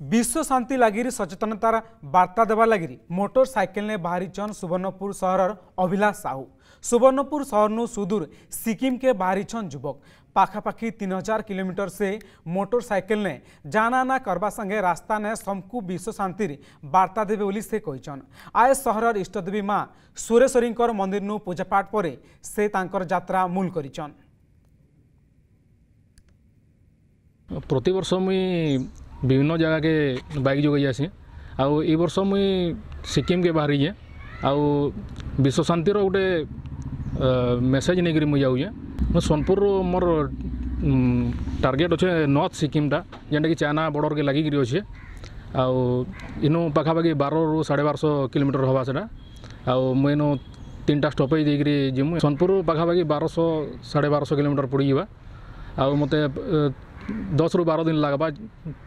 विश्व शान्ति लागि सचेतनतार वार्ता देवा लागि मोटरसाइकेलले बाहिरिछन् सुवर्णपुर सहर अभिलाष साहू सुवर्णपुर सहरनु सुदूर सिक्किमके बाहिरिछन् युवक पाखापाखि तीन हजार किलोमीटर से मोटरसाइकेल ने जाना आना करवा संगे रास्ता ने समकू विश्व शांतिर वार्ता देवे बोली से कहीन आए सहर इष्टदेवी माँ सुरेश्वरी मंदिर नु पूजापाठ पर से तांकर यात्रा मूल करचन प्रतिवर्ष मुई ବିଭିନ୍ନ ଜାଗାକେ ବାଇକ୍ ଯୋଗେଇ ଯାଏସି ଆଉ ଏଇ ବର୍ଷ ମୁଇଁ ସିକିମ୍କେ ବାହାରିଛେଁ ଆଉ ବିଶ୍ୱଶାନ୍ତିର ଗୋଟେ ମେସେଜ୍ ନେଇକରି ମୁଇଁ ଯାଉଛେଁ ମୁଁ ସୋନପୁରରୁ ମୋର ଟାର୍ଗେଟ୍ ଅଛେ ନର୍ଥ ସିକିମ୍ଟା ଯେନ୍ଟାକି ଚାଇନା ବର୍ଡ଼ର୍କେ ଲାଗିକିରି ଅଛେ ଆଉ ଇନୁ ପାଖାପାଖି ବାରରୁ ସାଢ଼େ ବାରଶହ କିଲୋମିଟର ହେବା ସେଟା ଆଉ ମୁଁ ଇନୁ ତିନିଟା ଷ୍ଟପେଜ୍ ଦେଇକିରି ଯିମୁ ସୋନପୁରରୁ ପାଖାପାଖି ବାରଶହ ସାଢ଼େ ବାରଶହ କିଲୋମିଟର ପଡ଼ିଯିବା ଆଉ ମୋତେ 10 रो 12 दिन लाग्बा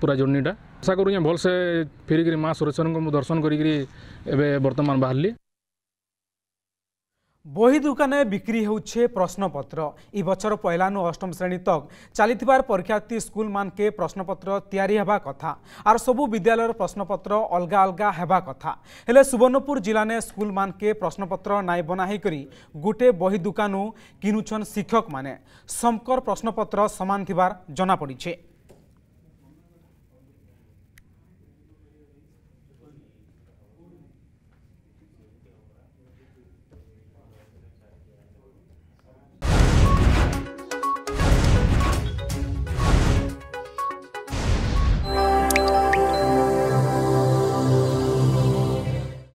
पुरा जर्नी डासा करू नि भोल से फ्री गरी मास रचनको दर्शन गरि गरी बर्तमान वर्तमान बाहली बहि दुकाने बिक्री हुश्नपत्र यबर बछर नु अष्टम श्रेणी तक चाहिँ परीक्षार्थी स्कूल स्कुलमा प्रश्नपत्र कथा आर सबु विद्यालयर प्रश्नपत्र अलगा अलगा हेबा कथा हेले हो सुबर्णपुर जे स्कुलमा प्रश्नपत्र करी गुटे बहि दुकानु किनुछन् शिक्षक म शकर प्रश्नपत्र समान पडिछे